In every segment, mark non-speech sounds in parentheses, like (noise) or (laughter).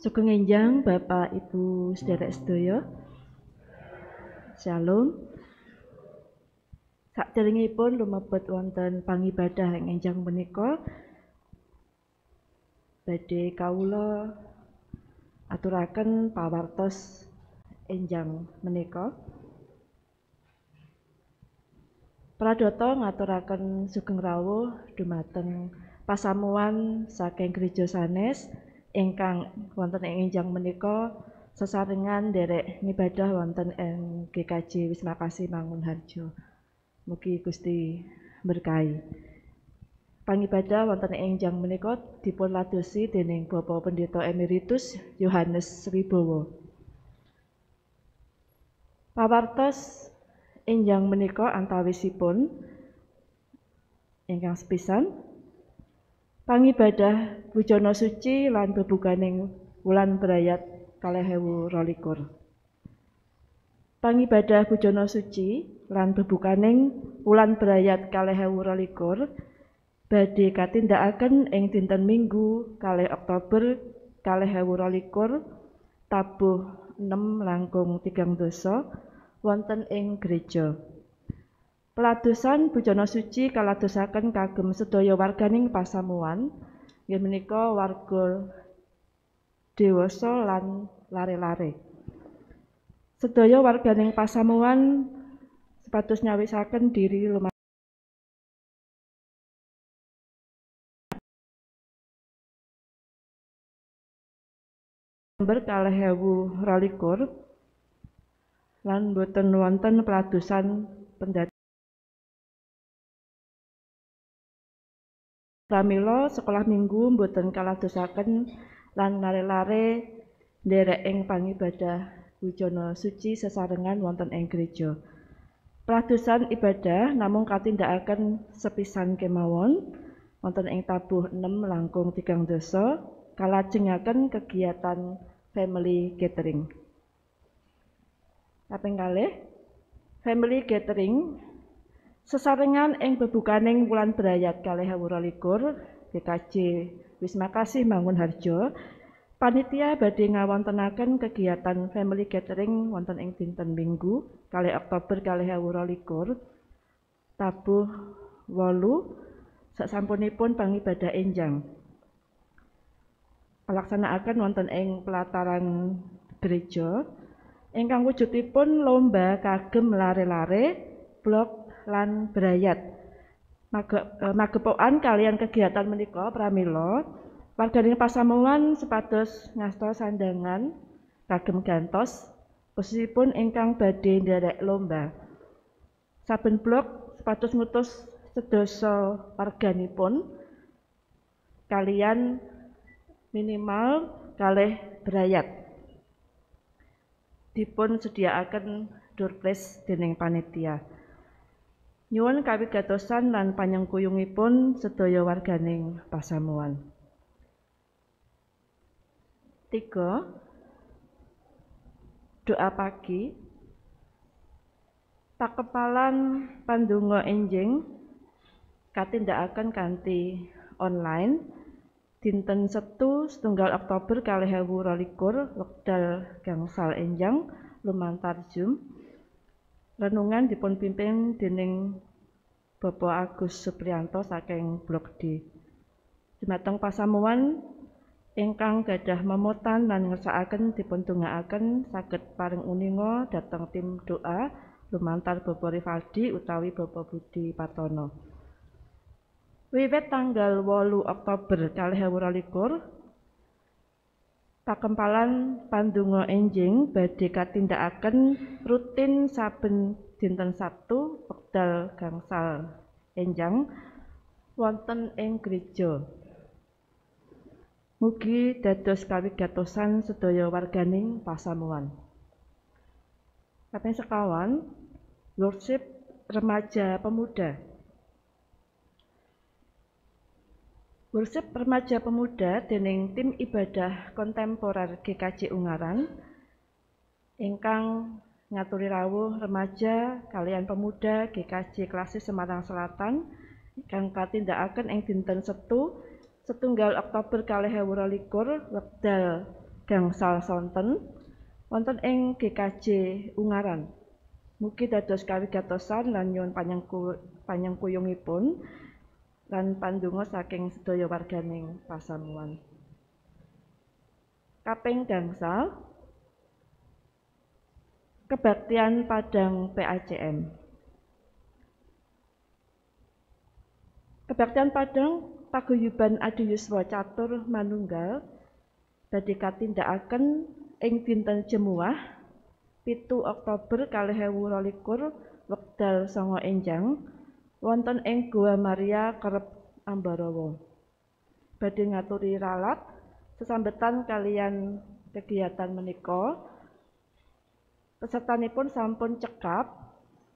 Sugeng Enjang Bapak Ibu Sederek Sedaya. Shalom. Sakderengipun lumebet wonten pangibadah yang enjang menika badhe kawula aturaken pawartos enjang menika Pradoto ngaturaken sugeng rawuh dumateng pasamuan saking gereja sanes ingkang wonten ing enjang menika sesarengan derek ngibadah wonten ing GKJ Wisma Kasih Mangunharjo. Mugi Gusti berkahi. Pangibadah wonten enjang jang menika dipun ladosi dening Bapak Pendeta Emeritus Yohanes Wibowo. Pawartos injang menika antawisipun ingkang sepisan pangibadah bujana suci lan bebukaning wulan berayat kalehewu ewu rolikur. Pangibadah bujana suci lan bebukaning wulan berayat kalehewu ewu rolikur badhe katindakaken ing dinten Minggu 2 Oktober 2022 tabuh 6 langkung 3 dosa wonten ing gereja. Peladosan bujana suci kaladosaken kagem sedaya warganing pasamuan nggih menika warga dewasa lan lare-lare. Sedaya warganing pasamuan sepatusnya wisaken diri lumayan. Jember kalih ewu rolikur lan boten wonten peladusan pendat pramilo sekolah minggu boten kaladosaken lan lare-lare dereeng ing pangibadah Wijono suci sesarengan wonten ing gereja. Pradosan ibadah namung katindakaken sepisan kemawon wonten ing tabuh 6 langkung tigang deso kalajengaken kegiatan family gathering. Kaping kalih, family gathering sesarengan ing bebukaning wulan Brayat kalih ewu BKJ Wisma Kasih Mangun Harjo Panitia badhe ngawontenaken kegiatan family gathering wonten ing dinten Minggu kali Oktober kalih ewu tabuh wolu saksampunipun pangibadah enjang akan wonten ing pelataran gereja ingkang wujudipun lomba kagem lare-lare, blok lan berayat. Mage, magepokan kalian kegiatan menika pramila warganing pasamuan sepados ngasto sandangan kagem gantos pun ingkang badhe nderek lomba. Saben blok sepados ngutus sedasa warganipun kalian minimal kalih berayat, Dipun sediakan doorplace dening panitia. Nyuwun kawigatosan lan panyengkuyungipun sedaya warganing pasamuan. Tiga, doa pagi, pakepalan pandonga enjing katindakaken kanti online dinten Setu setunggal Oktober kali ewu rolikur wekdal gangsal enjang lumantar Zoom renungan dipun pimpin dening Bapak Agus Suprianto saking Blok D Dumateng pasamuan ingkang gadah memotan dan ngersakaken dipun akan saged paring uningo datang tim doa lumantar Bapak Rivaldi utawi Bapak Budi Patono. Wiwit tanggal 8 Oktober 2022 pakempalan Pandungo Enjing badhe katindakaken rutin saben dinten Sabtu wekdal gangsal enjang wonten ing gereja. Mugi dados kawigatosan sedaya warganing pasamuan. Kaping sekawan, worship remaja pemuda Worship Remaja Pemuda dening tim ibadah kontemporer GKJ Ungaran ingkang ngaturi rawuh remaja kalian pemuda GKJ Klasis Semarang Selatan ingkang katindakaken ing dinten Setu setunggal Oktober kalih ewu rolikur wekdal gangsal sonten wonten ing GKJ Ungaran. Mugi dados kawigatosan lan nyuwun panyengku panyengkuyungipun lan pandonga saking sedaya warganing pasamuan. Kaping gangsal Kebaktian Padang PACM. Kebaktian Padang paguyuban adiyuswa catur manunggal badhe katindakaken ing dinten Jemuah 7 Oktober 2022 wekdal sanga enjang wonten ing Gua Maria kerep Ambarawa. Badhe ngaturi ralat sesambetan kalian kegiatan menika. Pesertanipun sampun cekap,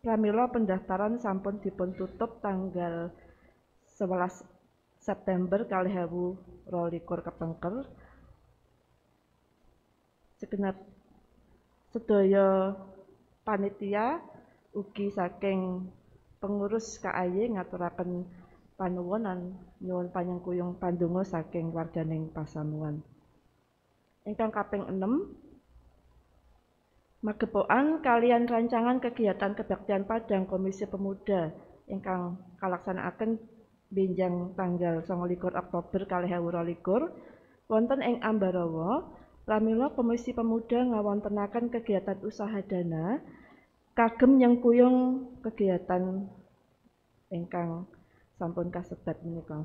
pramila pendaftaran sampun dipun tutup tanggal 11 September kalih ewu rolikur kepengker. Segenap sedaya panitia ugi saking pengurus KAY ngaturaken panuwunan nyuwun panyengkuyung pandonga saking wardaning pasamuan. Ingkang kaping 6 magepokan kalian rancangan kegiatan kebaktian Padang Komisi Pemuda ingkang kalaksanakaken benjang tanggal 29 Oktober 2022 wonten ing Ambarawa pramila Komisi Pemuda ngawontenaken kegiatan usaha dana kagem yang kuyung kegiatan ingkang sampun kasebat menika.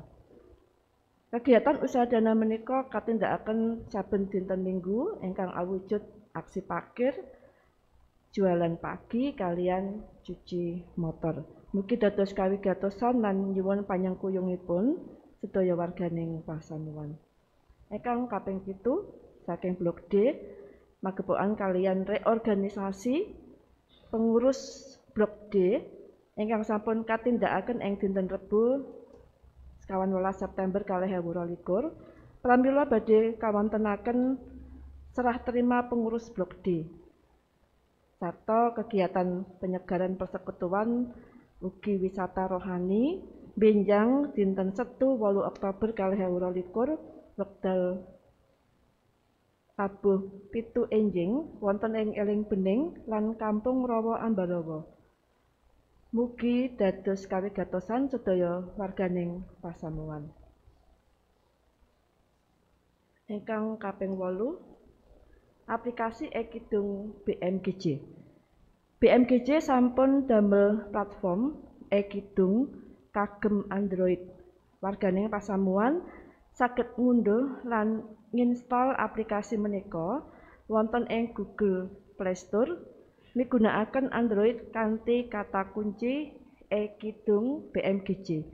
Kegiatan usaha dana menika katindakaken saben dinten Minggu ingkang awujud aksi parkir jualan pagi kalian cuci motor. Mugi dados kawigatosan lan nyuwun panjang kuyungipun sedaya warganing pasanuan. Ekang kaping itu saking blok D magepokan kalian reorganisasi pengurus blok D ingkang sampun katindakaken ing dinten Rebo sekawan welas September kalih ewu rolikur pramila badhe kawontenaken serah terima pengurus blok D sarta kegiatan penyegaran persekutuan ugi wisata rohani benjang dinten Setu 8 Oktober kalih ewu rolikur wekdal tabuh pitu enjing wonten ing eling bening lan kampung Rawa Ambarawa. Mugi dados kawigatosan sedaya warganing pasamuan. Engkang kaping 8 aplikasi Ekidung BMGJ. BMGJ sampun damel platform Ekidung kagem Android. Warganing pasamuan saged ngunduh lan nginstal aplikasi menika wonten ing Google Play Store migunakaken Android kanthi kata kunci e kidung BMGJ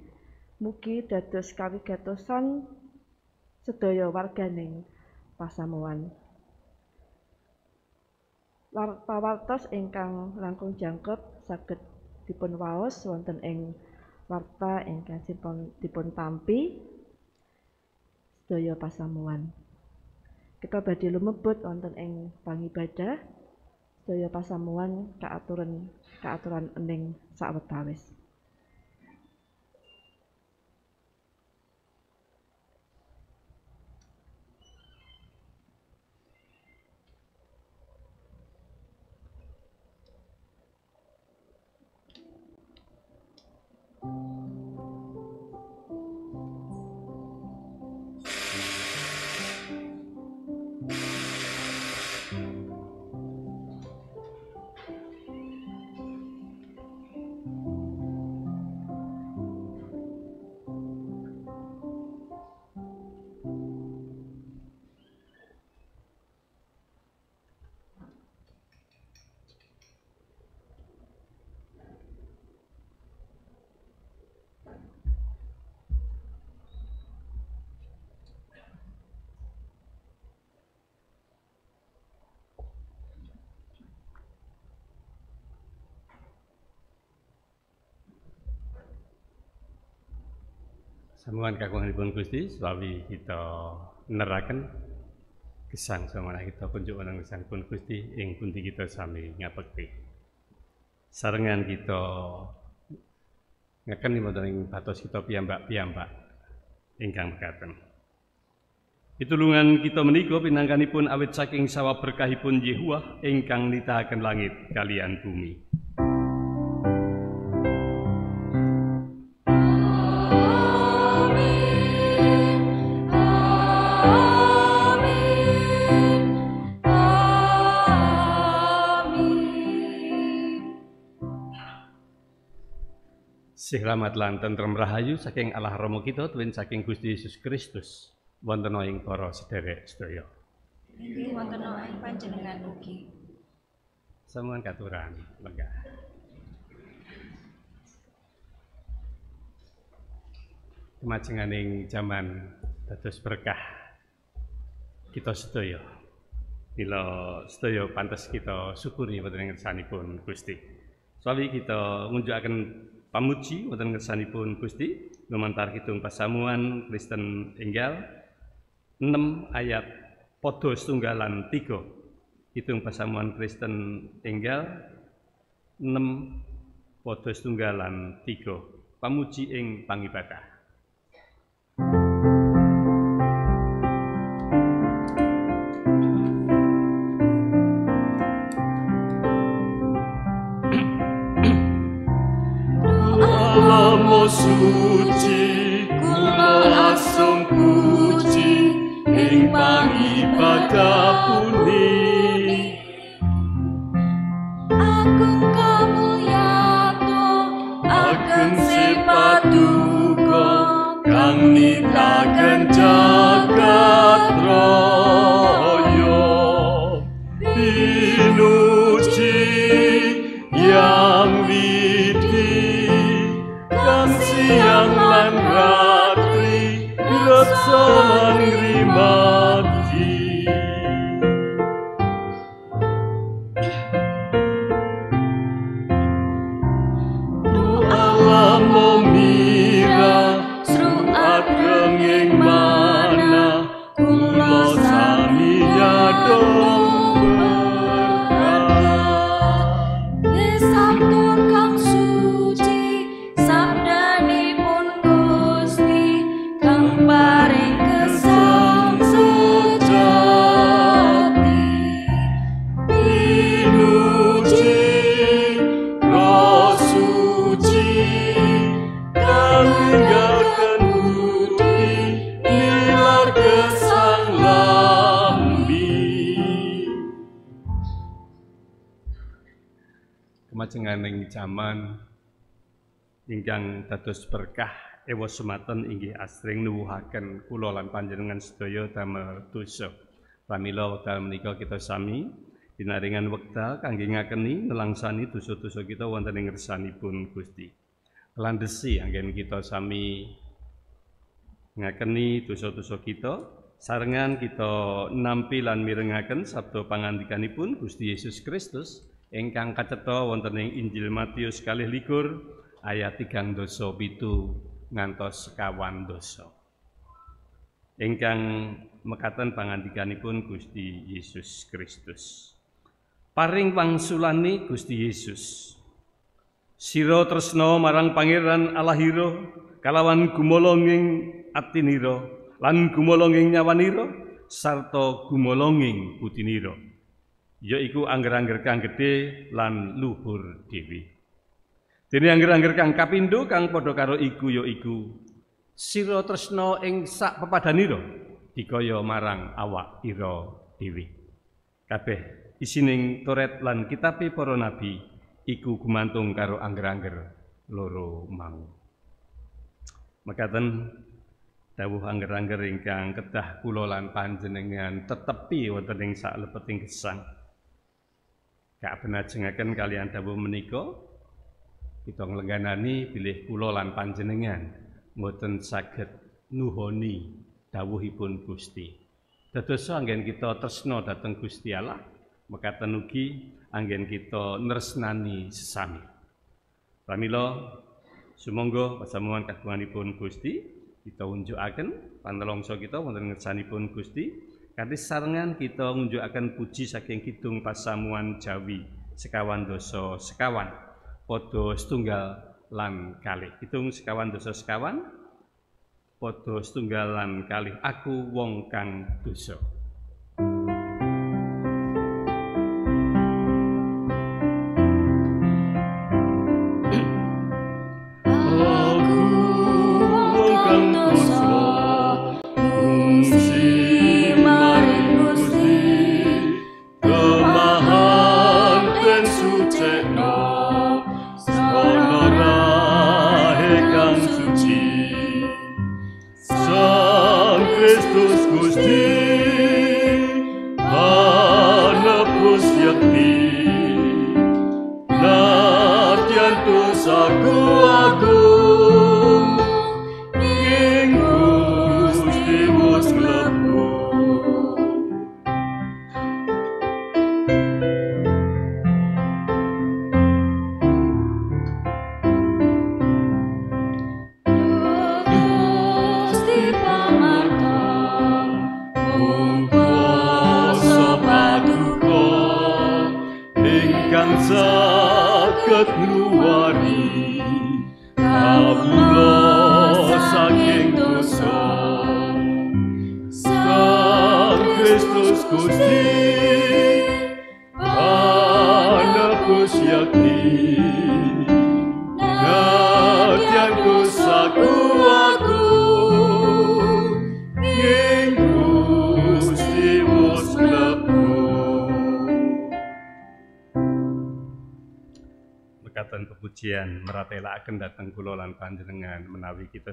mugi dados kawigatosan sedaya warganing pasamuan Wartawartos ingkang langkung jangkep saged dipunwaos wonten ing warta ingkang dipun dipun tampi sedaya pasamuan. ketika badhe lumebet wonten ing pangibadah sedaya pasamuan kaaturan kaaturan ening sawetawis thank you Samuan kagunganipun Gusti suami kita kesan sama anak kita kunjuk kesan pun Gusti ing pundi kita sami ngabekti. sarangan kita ngekeni wonten ing batas kita piyambak-piyambak ingkang mekaten. Pitulungan kita pinangkani pun awet saking sawah berkahipun Yehuwah ingkang nitahaken langit kalian bumi. Selamat lan tentrem rahayu saking Allah romo kita tuwin saking Gusti Yesus Kristus wonten ing para sederek sedaya. Niki wonten ing panjenengan ugi. Semuan katuran lenggah. kemajenganing jaman dados berkah kita sedaya. Bila sedaya pantas kita syukuri wonten ing pun Gusti. Soalnya kita ngunjukaken pamuji wonten kersanipun Gusti lumantar kitung pasamuan Kristen enggal 6 ayat podo setunggalan 3 hitung pasamuan Kristen enggal 6 podo setunggalan 3 pamuji ing pangibakah those zaman ingkang dados berkah ewa sumaten inggih asring nuwuhaken kula lan panjenengan sedaya damel dosa. Pramila wekdal menika kita sami dinaringan wekdal kangge ngakeni nelangsani dosa-dosa kita wonten ing pun Gusti. Landesi anggen kita sami ngakeni dosa-dosa kita sarengan kita nampi lan mirengaken sabda pangandikanipun Gusti Yesus Kristus ingkang kacetha wonten ing Injil Matius kali likur ayat tigang dosa pitu ngantos sekawan dosa. Ingkang mekaten pangandikanipun Gusti Yesus Kristus. Paring wangsulane Gusti Yesus. Siro tresno marang Pangeran Allahira kalawan gumolonging atiniro, lan gumolonging nyawanira sarto gumolonging putiniro yaiku angger-angger kang gedhe lan luhur dewi. Dene angger-angger kang kapindho kang padha karo iku yaiku sira tresna ing sak pepadanira dikaya marang awak iro dewi. Kabeh isining Toret lan kitabe para nabi iku gumantung karo angger-angger loro mau. Mekaten dawuh angger-angger ingkang kedah kula lan panjenengan tetepi wonten ing lepeting gesang. Kak benajengaken kalian dawu meniko kita ngelengganani pilih kula lan panjenengan mboten saged nuhoni dawuhipun Gusti. Dadosa anggen kita tersno dateng Gusti Allah, mekaten ugi anggen kita nersnani sesami. Pramila sumangga pasamuan kagunganipun Gusti kita unjuk agen, panelongso kita wonten ngersanipun Gusti Kati sarangan kita menunjukkan puji saking kidung pasamuan Jawi sekawan doso sekawan podo setunggal lan kali Kidung sekawan doso sekawan podo setunggal lan kali aku wong kang dosa.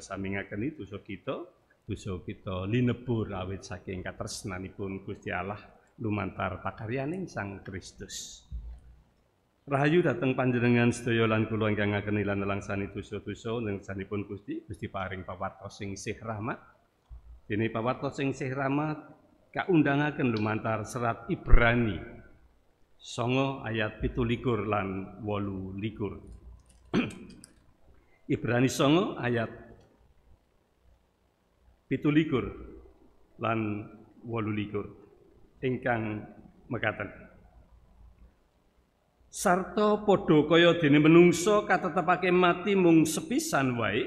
samingaken dosa kita, dosa kita linebur awit saking katresnanipun Gusti Allah lumantar pakaryaning Sang Kristus. Rahayu dateng panjenengan sedaya lan kula ingkang ngaken lan langsani dosa-dosa ning sanipun Gusti, Gusti paring pawartos sing sih rahmat. Dene pawartos sing sih rahmat kaundangaken lumantar serat Ibrani songo ayat pitu likur lan wolu likur. (clears throat) Ibrani songo ayat likur lan likur ingkang mekaten Sarto padha kaya dene menungsa katetepake mati mung sepisan wae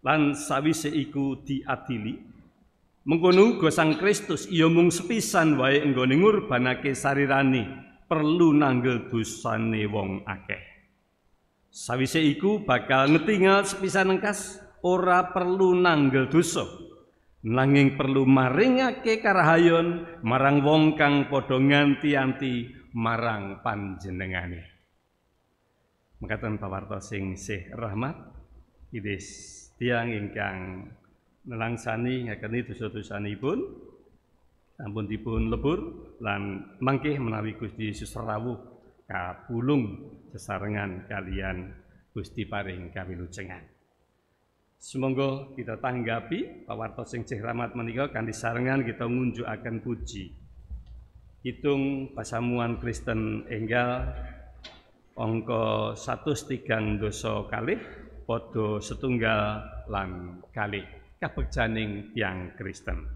lan sawise iku diadili mengkono uga Sang Kristus iya mung sepisan wae enggone ngurbanake sarirani perlu nanggel dosane wong akeh sawise iku bakal ngetingal sepisan engkas ora perlu nanggel dosa nanging perlu maringake karahayon marang wong kang padha nganti-anti marang panjenengane. Mekaten pawarta sing seh rahmat idis tiang ingkang nelangsani ngakeni dosa-dosanipun ampun dipun lebur lan mangkih menawi Gusti Yesus rawuh kabulung sesarengan kalian Gusti paring Cengang. Semoga kita tanggapi Warto sing cih rahmat menika kan disarengan kita akan puji. Hitung pasamuan Kristen enggal angka 103 dosa kali padha setunggal lan kali kabegjaning tiang Kristen.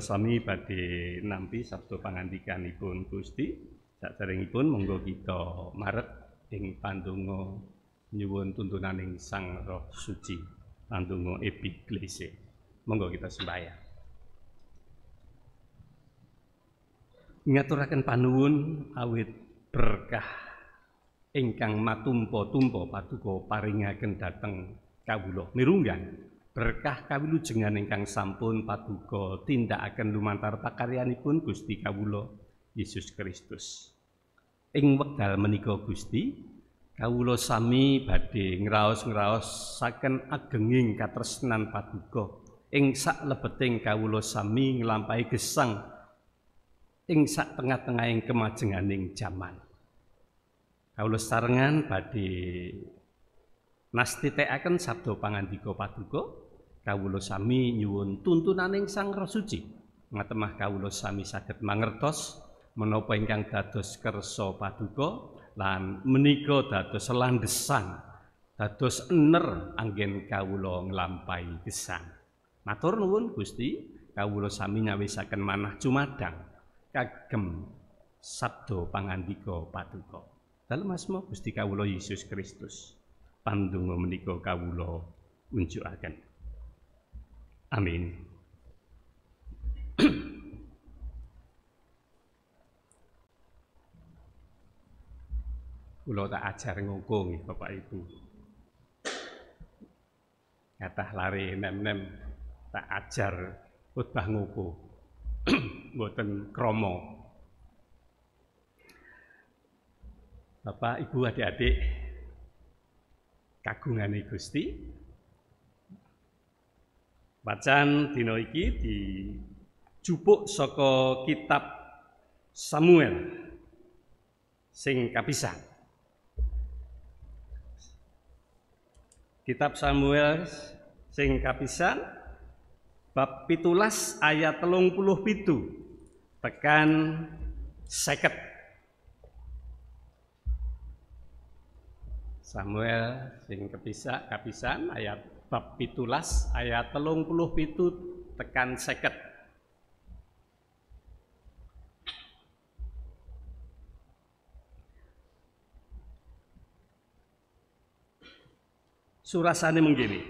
sami badhe nampi sabda pangandikanipun Gusti saderengipun monggo kita marek ing pandonga nyuwun tuntunaning Sang Roh Suci pandonga epiklese monggo kita sembahyang ngaturaken panuwun awit berkah ingkang matumpa-tumpa paduka paringaken dhateng kawula mirunggan Berkah kawilujengan ingkang sampun paduka akan lumantar pakaryanipun Gusti kawula Yesus Kristus. Ing wekdal menika Gusti kawula sami badhe ngraos-ngraos saken agenging katresnan paduka ing saklebeting kawula sami nglampahi gesang ing sak tengah-tengahing kemajenganing jaman. Kawula sarengan badhe nastitekaken sabda pangandika paduka kawula sami nyuwun tuntunaning Sang Roh Suci ngatemah kawula sami saged mangertos menapa ingkang dados kersa paduka lan menika dados landesan dados ener anggen kawula nglampahi gesang matur nuwun Gusti kawula sami nyawisaken manah cumadang kagem sabdo pangandika paduka dalem asma Gusti kawula Yesus Kristus pandonga menika kawula unjukaken Amin. Kulo tak ajar ngukung, Bapak Ibu. Katah lari nem-nem tak ajar khotbah nguku. (clears throat) Mboten kromo. Bapak Ibu adik-adik kagungane Gusti, Bacaan dino iki dijupuk saka kitab Samuel sing kapisan. Kitab Samuel sing kapisan bab pitulas ayat telung puluh pitu tekan seket Samuel sing kapisan, kapisan ayat bab pitulas ayat telung puluh pitu tekan seket surasane menggini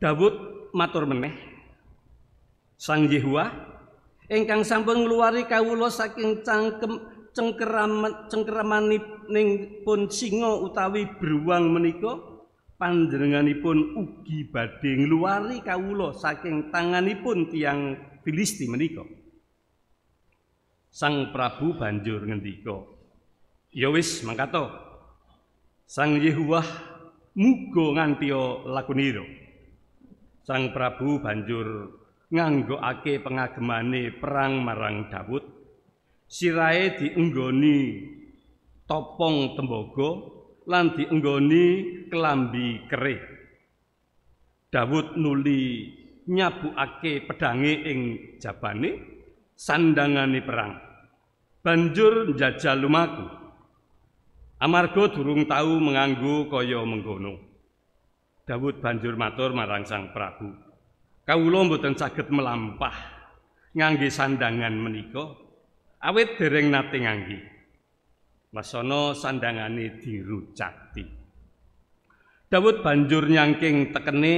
Dawud matur meneh Sang Yehua ingkang sampun ngluwari kawula saking cangkem cengkeraman cengkeramanipun singa utawi beruang menika panjenenganipun ugi badhe ngluwari kawula saking tanganipun tiang Filisti menika. Sang Prabu banjur ngendika, "Ya wis mangkato. Sang Yehuwah muga ngantiyo ya lakunira." Sang Prabu banjur nganggokake pengagemane perang marang Daud. Sirahe dienggoni topong tembaga lan dienggoni kelambi kerih. Dawud nuli nyabukake pedange ing jabane sandangane perang. Banjur njajal lumaku. Amarga durung tau menganggu kaya mengkono. Dawud banjur matur marang Sang Prabu. Kawula mboten saged melampah ngangge sandangan menika awit dereng nate ngangge. Masono sandangane dirucakti. Dawud banjur nyangking tekene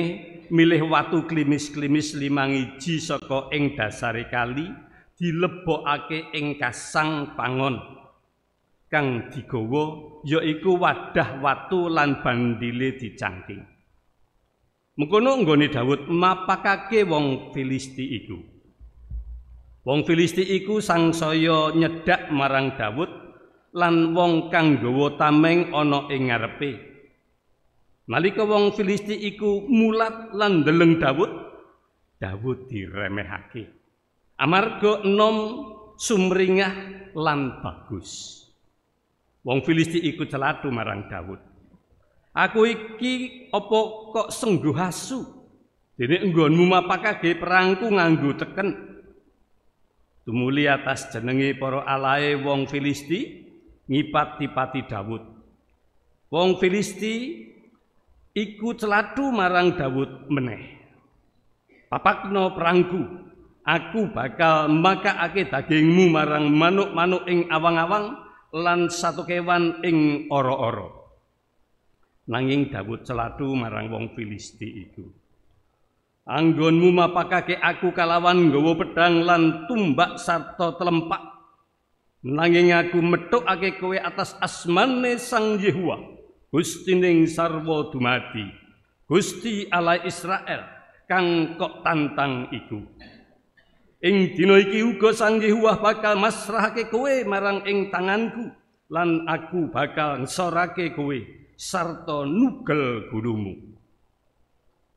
milih watu klimis-klimis limang iji saka ing dasare kali dilebokake ing kasang pangon kang digawa yaiku wadah watu lan bandile dicangking. Mengkono nggone Daud mapakake wong Filisti iku. Wong Filisti iku sangsaya nyedak marang Daud lan wong kang gawa tameng ana ing ngarepe. Nalika wong Filisti iku mulat lan deleng Daud, Daud diremehake. Amarga enom sumringah lan bagus. Wong Filisti iku celatu marang Daud. Aku iki opo kok sengguh hasu? Dene enggonmu mapakage perangku nganggo teken. Tumuli atas jenenge para alae wong Filisti ngipat pati Dawud, Wong Filisti iku celatu marang Dawud meneh. Papakno perangku, aku bakal makaake dagingmu marang manuk-manuk ing awang-awang lan satu kewan ing oro-oro. Nanging Dawud celatu marang wong Filisti iku. Anggonmu mapakake aku kalawan nggawa pedang lan tumbak sarta telempak nanging aku ake kowe atas asmane Sang Yehuwa Gustining sarwa dumadi Gusti Allah Israel kang kok tantang iku Ing dina iki uga Sang Yehuwa bakal masrahake kowe marang ing tanganku lan aku bakal ngsorake kowe sarta nugel gurumu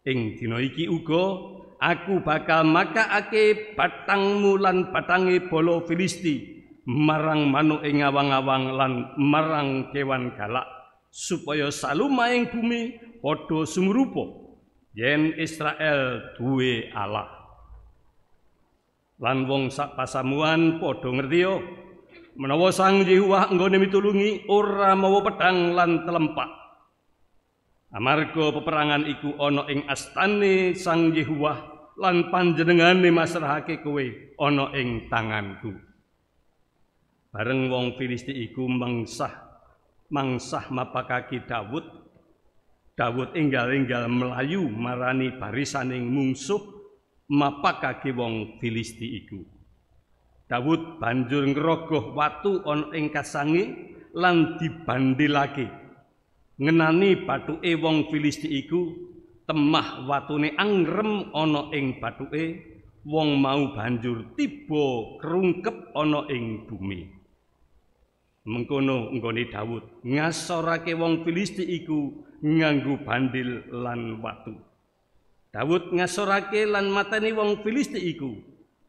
Ing dina iki uga aku bakal makaake batangmu lan batange bala Filisti marang manuk ing awang-awang lan marang kewan galak supaya salumaing bumi padha sumrupa yen Israel duwe Allah lan wong sak pasamuan padha ngertiyo menawa Sang Yehuwa nggone mitulungi ora mawa pedang lan telempak amarga peperangan iku ana ing astane Sang Yehuwa lan panjenengane masrahake kowe ana ing tanganku Bareng wong Filisti iku mengsah mengsah mapakaki Dawud. Dawud enggal-enggal melayu marani barisaning mungsuh mapakaki wong Filisti iku. Dawud banjur ngerogoh watu on ing kasange lan lagi. Ngenani e wong Filisti iku temah watune angrem ana ing e wong mau banjur tiba kerungkep ana ing bumi. Mengkono nggone Daud ngasorake wong Filisti iku bandil lan watu. Daud ngasorake lan mateni wong Filisti iku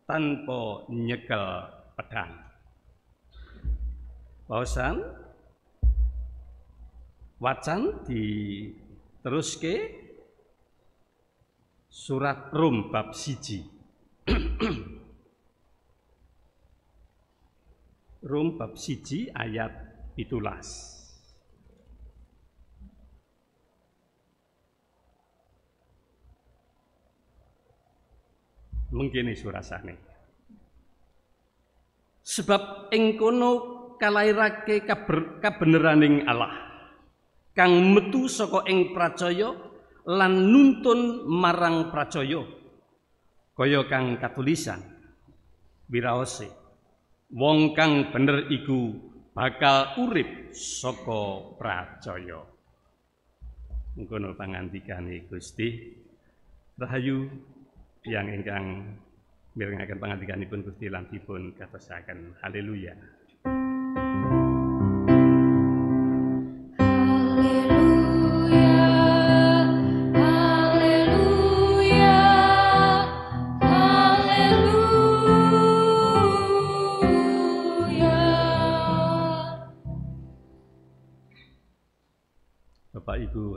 tanpa nyekel pedang. Pausan wacan diteruske surat Rum bab siji. (clears throat) Rum bab siji ayat pitulas. mengkini surasane. Sebab engkono kalairake kaber, kabeneraning Allah kang metu saka ing pracaya lan nuntun marang pracaya kaya kang katulisan wiraose wong kang bener iku bakal urip saka prajaya. Ngono pangandikane Gusti. Rahayu yang ingkang mirengaken pangandikanipun Gusti lan dipun katosaken. Haleluya.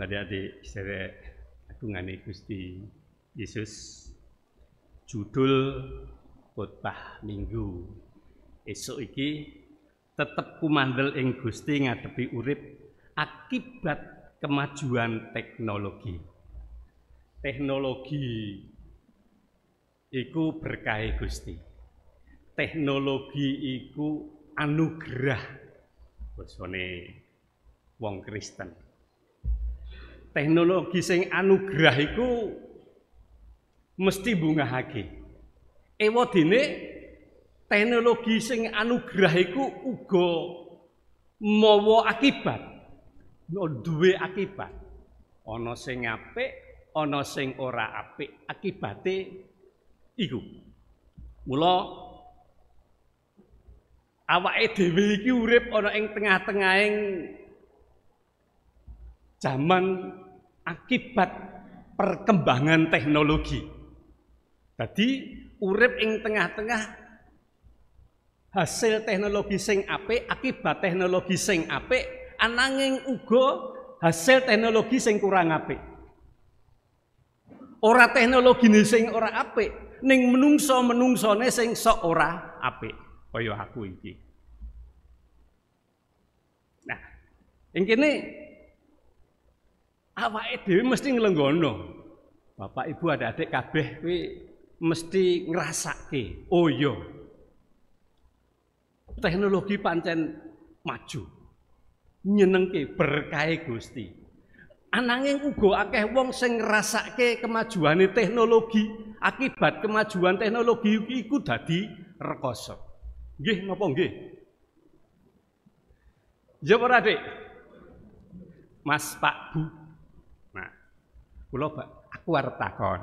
adik-adik sederek agungane Gusti Yesus judul khotbah minggu esok iki tetep kumandel ing Gusti ngadepi urip akibat kemajuan teknologi teknologi iku berkah Gusti teknologi iku anugerah bosone wong Kristen teknologi sing anugerah iku mesti bungahake. Ewadene teknologi sing anugerah iku uga mawa akibat. duwe akibat. Ana sing apik, ana sing ora apik. Akibate iku. Mula awake dhewe iki urip ana ing tengah-tengahing zaman akibat perkembangan teknologi. Jadi urip ing tengah-tengah hasil teknologi sing ape akibat teknologi sing apik, ananging uga hasil teknologi sing kurang ape Ora ini sing ora ape ning menungso-menungsone sing sok ora apik, kaya aku iki. Nah, ing kene awake itu? mesti nglenggono. Bapak Ibu ada adik kabeh kuwi mesti ngrasake. Oh yo, iya. Teknologi pancen maju. Nyenengke berkahe Gusti. Ananging uga akeh wong sing ngrasake kemajuan teknologi. Akibat kemajuan teknologi iku dadi rekoso. Nggih napa nggih? Ya ora, Mas, Pak, Bu, Kula aku arep takon.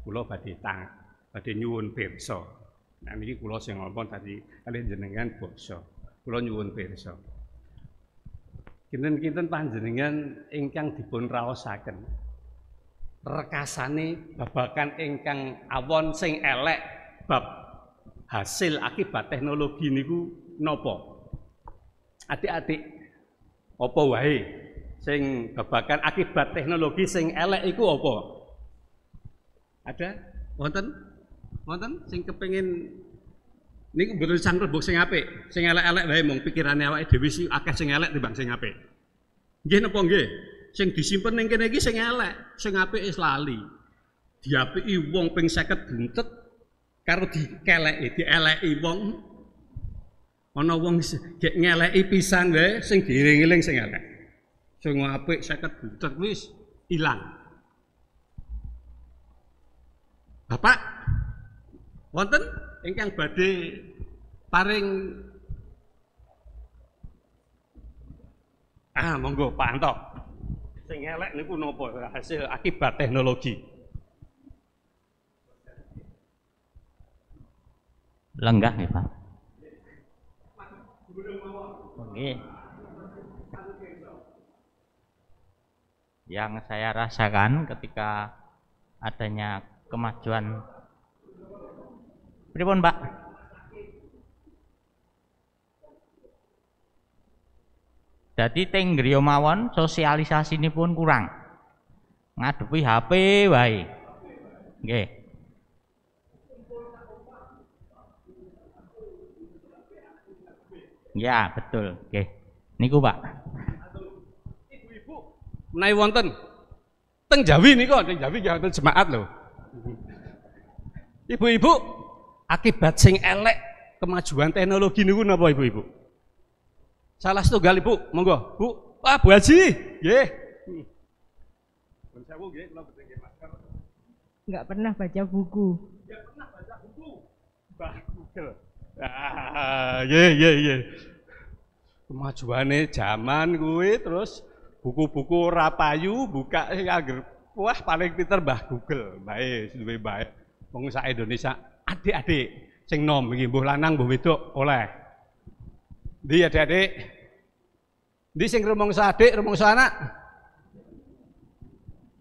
Kula badhe tak badhe nyuwun pirsa. Nah niki kula sing ngomong tadi kali jenengan basa. Kula nyuwun pirsa. Kinten-kinten panjenengan ingkang dipun raosaken. Rekasane babakan ingkang awon sing elek bab hasil akibat teknologi niku nopo. Adik-adik opo wae sing babakan akibat teknologi sing elek iku apa? Ada? Wonten? Wonten sing kepengin niku mboten sangkut mbok sing apik, sing elek-elek wae mung pikirane awake dhewe sih akeh sing elek timbang sing apik. Nggih napa nggih? Sing disimpen ning kene iki sing elek, sing apik wis lali. Diapiki wong ping 50 buntet karo dikeleki, dieleki wong ana wong gek ngeleki pisang wae sing diiring-iling sing elek sing apik 50 butet wis ilang. Bapak wonten ingkang badhe paring Ah, monggo Pak Anto. Sing elek niku napa hasil akibat teknologi? Lenggah ya, Pak. Nggih. yang saya rasakan ketika adanya kemajuan pripun Pak jadi tenggrio mawon sosialisasi ini pun kurang ngadepi HP wae nggih ya betul nggih niku Pak menawi wonten teng Jawi kok, teng Jawi ya wonten jemaat lho. Ibu-ibu, akibat sing elek kemajuan teknologi nih niku napa ibu-ibu? Salah satu kali bu, monggo. Bu, wah Bu Haji, nggih. nggak nggih, kula nggih masker. Enggak pernah baca buku. Enggak pernah baca buku. Bah Google. Ah, nggih, nggih, nggih. Kemajuane zaman kuwi terus buku-buku rapayu buka agar puas paling pinter bah Google, baik lebih baik pengusaha Indonesia. Adik-adik sing nom begini buh lanang buh wedok oleh. dia adik-adik? di sing rumangsa adik, rumangsa anak?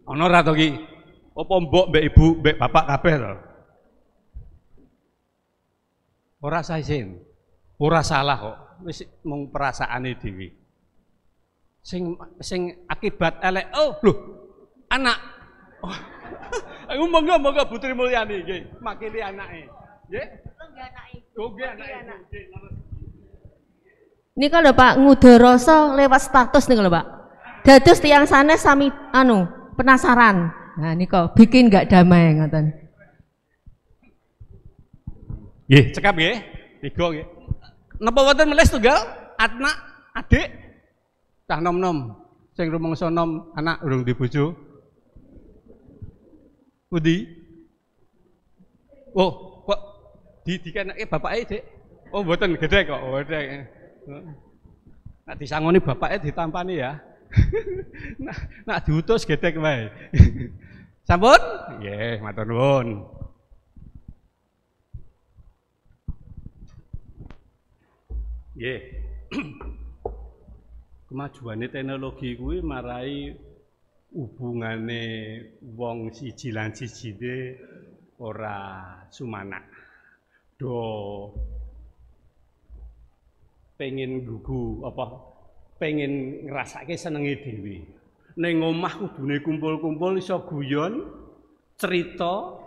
honor atau to iki? Apa mbok ibu, be bapak kabeh to? Ora saisin. Ora salah kok. Wis mung perasaane dhewe sing sing akibat elek oh lho anak oh, aku (laughs) monggo monggo Putri Mulyani nggih makili anake nggih nggih anake anake ini kalau Pak Ngudoroso lewat status nih kalau Pak dados tiang sana sami anu penasaran nah ini kok bikin nggak damai ngatan Nggih, cekap nggih. Tiga nggih. Napa wonten meles tunggal? Atna, adik, cah nom-nom sing rumangsa nom anak urung dibojo pundi oh kok di dikenake Bapak aja oh buatan gede kok oh, gede nak disangoni bapake ditampani ya (laughs) nak nak diutus gede wae (laughs) sampun nggih matur nuwun nggih (clears throat) kemajuane teknologi kuwi marai hubungane wong siji lan sijine ora sumanak. Do pengen gugu apa pengen ngrasake senenge dhewe. Ning omah kudune kumpul-kumpul iso guyon, cerita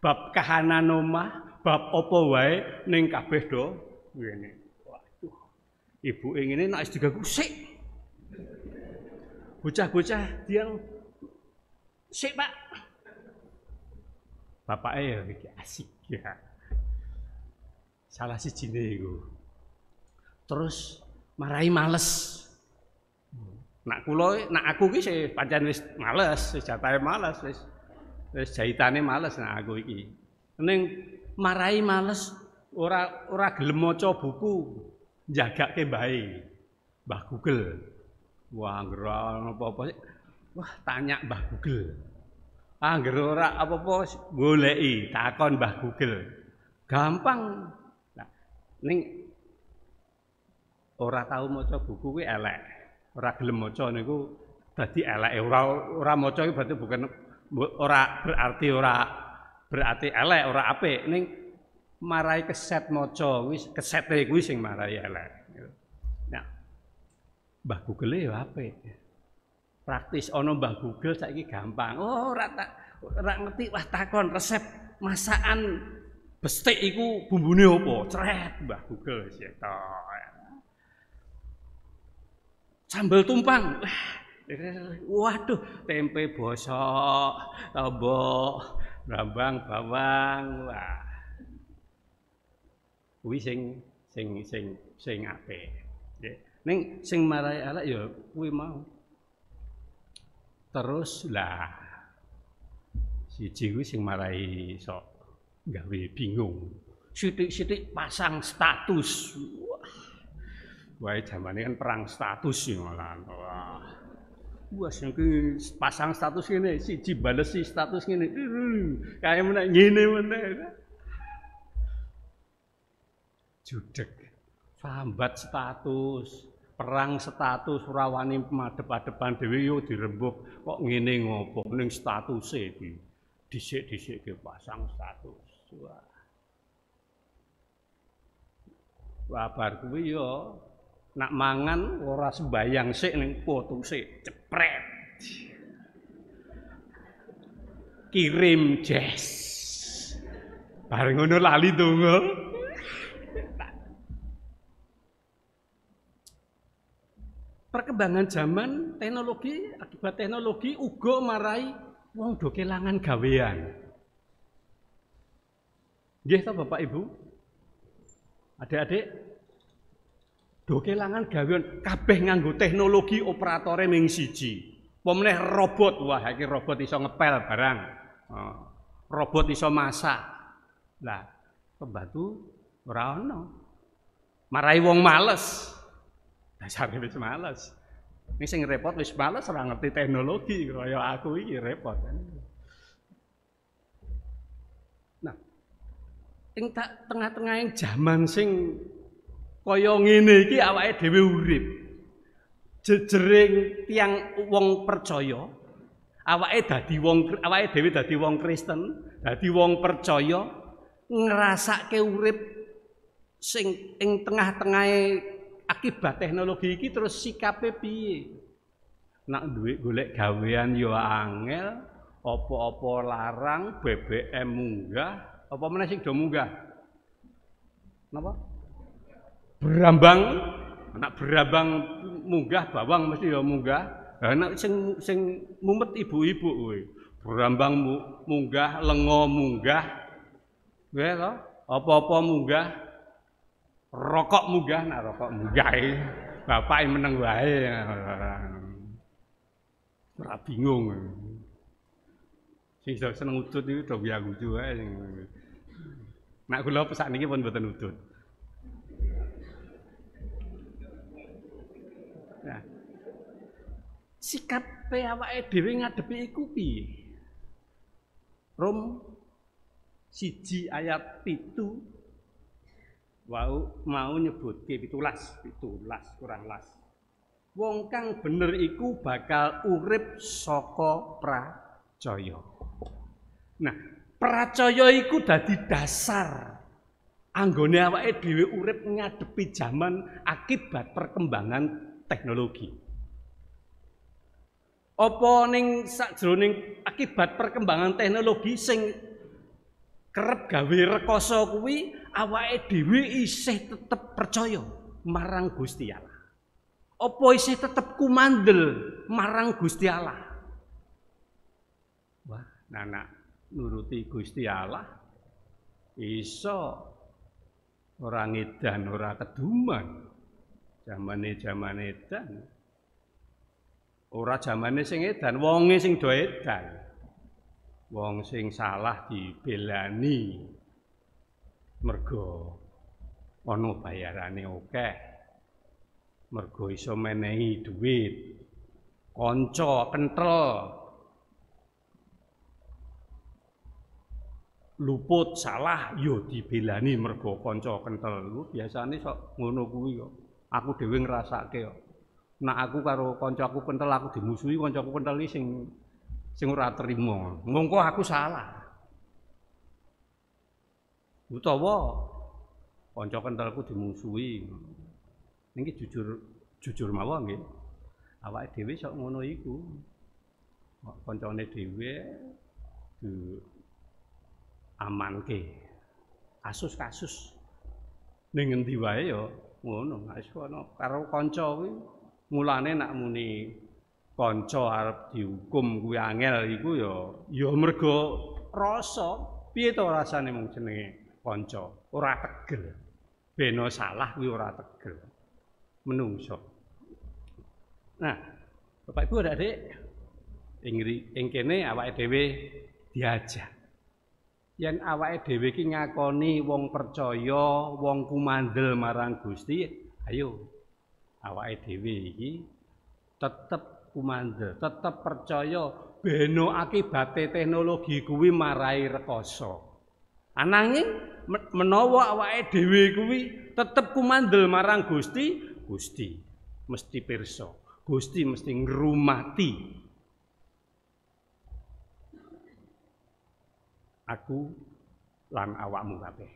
bab kahanan omah, bab apa wae ning kabeh do ngene. Waduh. Ibuke ngene nek wis digagu sik bocah-bocah yang sik pak bapaknya ya asik ya salah si jine itu terus marahi males nak kulo nak aku ki sih pancen wis males wis jatahe males wis wis jahitane males nak aku iki ning marahi males ora ora gelem maca buku jagake bae Mbah Google Wah, anggere apa-apa Wah, tanya Mbah Google. Angger ora apa-apa goleki takon Mbah Google. Gampang. Nah, ning ora tahu maca buku kuwi elek. Ora gelem maca niku dadi elek. Ora ora maca kuwi berarti bukan ora berarti ora berarti elek, ora apik. Ning marai keset maca kuwi kesete kuwi sing marai elek. Mbah Google ya ya? Praktis ono Mbah Google saiki gampang. Oh, rata, rata ngerti wah takon resep masakan bestik itu bumbunya apa? Cret Mbah Google Ya, Sambal tumpang. Waduh, tempe bosok, tombok, rambang, bawang. Wah. Wih, sing sing sing sing sing, sing, Neng sing marai elek yo, ya kuwi mau. Terus lah siji kuwi sing marai sok gawe bingung. Sidik-sidik pasang status. Wah, ini kan perang status ya malah. Wah. Wah, sing pasang status ini, siji bales si status ini. Kayak mana ngene mana? Judek. sambat status perang status rawani madhep-adepan dhewe yo dirembuk kok ngene ngopo ning statuse iki dhisik-dhisik ke pasang status wah kabar kuwi yo nak mangan ora sembayang sik ning potuse cepret kirim jazz bareng ngono lali donga perkembangan zaman teknologi akibat teknologi uga marai wong do kelangan gawean. Nggih ta Bapak Ibu? Adik-adik do kelangan gawean kabeh nganggo teknologi operatore ming siji. Pemeneh robot, wah iki robot iso ngepel barang. Oh, robot iso masak. Lah, pembantu ora ana. Marai wong males. Dasare nah, wis males. Ning sing repot wis males ora ngerti teknologi kaya aku iki repot kan. Nah, ing tengah tengah yang jaman sing kaya ngene iki awake dhewe urip. Jejering tiang wong percaya, awake dadi wong awake dhewe dadi wong Kristen, dadi wong percaya ngrasake urip sing ing tengah-tengahe akibat teknologi iki terus sikap piye? Nak duit golek gawean yo angel, opo-opo larang, BBM munggah, opo mana sing do munggah? Napa? Berambang, anak berambang munggah bawang mesti yo munggah. Anak sing sing mumet ibu-ibu kuwi. Berambang munggah, lengo munggah. Kuwi opo-opo munggah, rokok munggah nah rokok munggah e. bapak yang e meneng wae ora bingung sing seneng udut itu do biya guyu wae nak kula sakniki pun mboten udut nah ya. sikap awake dhewe ngadepi iku piye Rom siji ayat pitu mau mau nyebutke 17, 17 kurang las. Wong kang bener iku bakal urip saka pracaya. Nah, pracaya iku dadi dasar anggone awake dhewe urip ngadepi zaman akibat perkembangan teknologi. apa ning sakjroning akibat perkembangan teknologi sing kerep gawe rekoso kuwi awake dhewe isih tetep percaya marang Gusti Allah. Apa isih tetep kumandel marang Gusti Allah? Wah, nana nuruti Gusti Allah iso ora ngedan ora keduman. Jamane jamane edan. Ora jamane sing edan, wonge sing do edan wong sing salah dibelani mergo ana bayarane akeh mergo iso menehi duit, kanca kentel luput salah yo ya dibelani mergo kanca kentel lu biasane sok ngono kuwi kok aku dhewe ngrasake kok nek aku karo kancaku kentel aku dimusuhi kancaku kentel sing sing ora trima. Mongko aku salah. Utawa kanca kentelku dimusuhi. Niki jujur jujur mawon nggih. Awake dhewe sok ngono iku. Kancane dhewe di amanke. Asus kasus. Ning endi wae ya ngono. Wis ana karo kanca kuwi mulane nak muni kanca arep dihukum kuwi angel iku ya ya mergo rasa piye to rasane mung jenenge kanca ora tegel beno salah kuwi ora tegel menungso nah Bapak Ibu ada adik ing ing kene awake dhewe diajak yen awake dhewe iki ngakoni wong percaya, wong kumandel marang Gusti, ayo awake dhewe iki tetep Kumande tetep percaya beno akibat teknologi kuwi marai rekoso. Ananging menawa awake dhewe kuwi tetep kumandel marang Gusti, Gusti mesti pirsa. Gusti mesti ngrumati. Aku lan awakmu kabeh.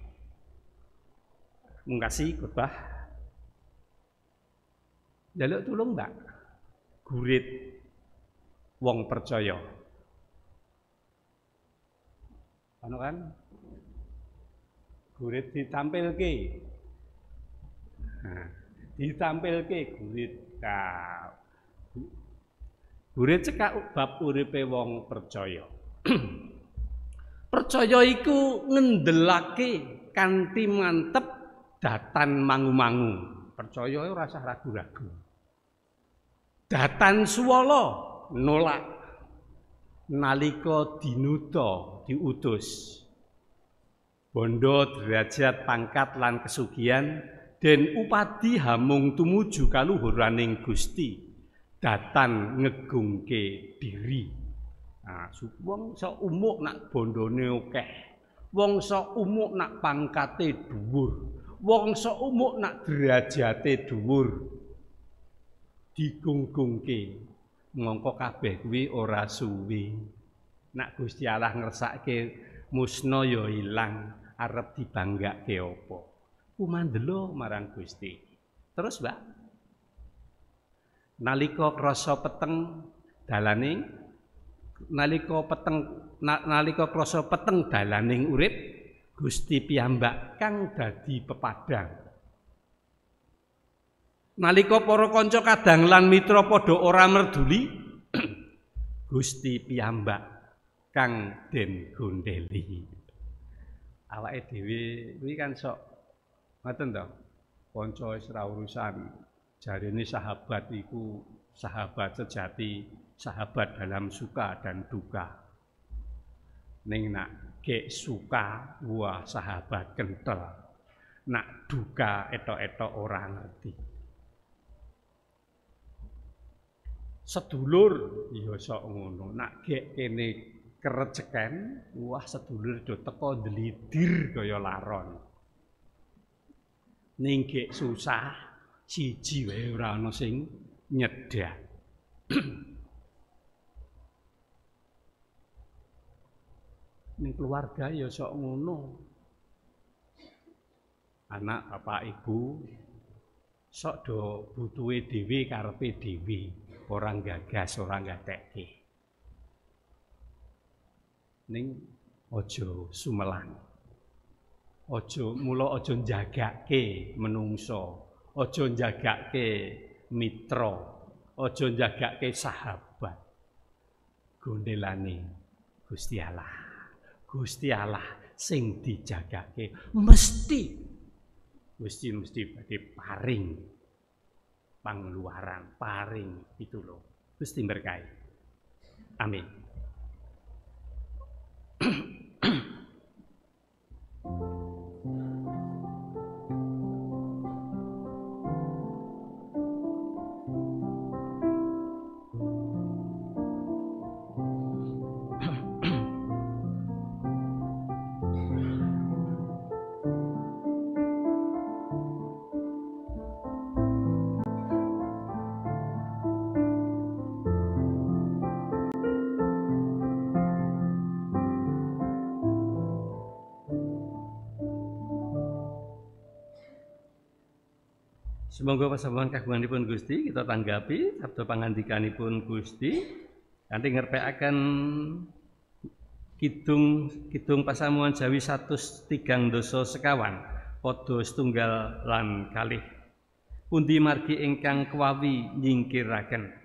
Mungkasi khotbah. Jaluk tulung, Mbak gurit wong percaya. Anu kan? Gurit ditampilke. Nah, ditampilke gurit. Nah, gurit cekak bab uripe wong percaya. (clears throat) percaya iku ngendelake kanthi mantep datan mangu-mangu. Percaya ora usah ragu-ragu. Datan Suwala nolak nalika dinuta diutus. Bondo derajat pangkat lan kesugihan den upadi hamung tumuju kaluhuraning Gusti. Datan ngegungke diri. Nah, wong sok umuk nak bondone akeh. Wong sok umuk nak pangkate dhuwur. Wong sok umuk nak derajate dhuwur digunggungke mongko kabeh kuwi ora suwi nak Gusti Allah ngersake musna ya ilang arep dibanggake apa kumandelo marang Gusti terus Mbak nalika krasa peteng dalaning nalika peteng nalika krasa peteng dalaning urip Gusti piyambak kang dadi pepadang Nalika para kanca kadang lan mitra padha ora merduli, (clears throat) Gusti piyambak kang den Gundeli Awake dhewe kuwi kan sok ngoten to. Kanca wis ora urusan. Jarene sahabat iku sahabat sejati, sahabat dalam suka dan duka. Ning nak gek suka, wah sahabat kental. Nak duka etok-etok orang ngerti. sedulur ya sok ngono nak gek kene kerecekan wah sedulur do teko ndelidir kaya laron ning gek susah siji wae ora ana sing (clears throat) ning keluarga ya sok ngono anak bapak ibu sok do butuhe dhewe karepe dhewe orang gagas, orang teki. Ning ojo sumelan. Ojo mulo ojo ke menungso, ojo ke mitro, ojo ke sahabat. Gundelani, Gusti Allah. Gusti Allah sing dijagake mesti mesti bagi paring pangluaran paring itu loh Gusti berkahi amin Semoga pasamuan pun Gusti kita tanggapi sabda pangandikanipun Gusti kanthi ngerpekaken kidung kidung pasamuan Jawi 103 dosa sekawan padha setunggal lan kalih pundi margi ingkang kuwawi nyingkiraken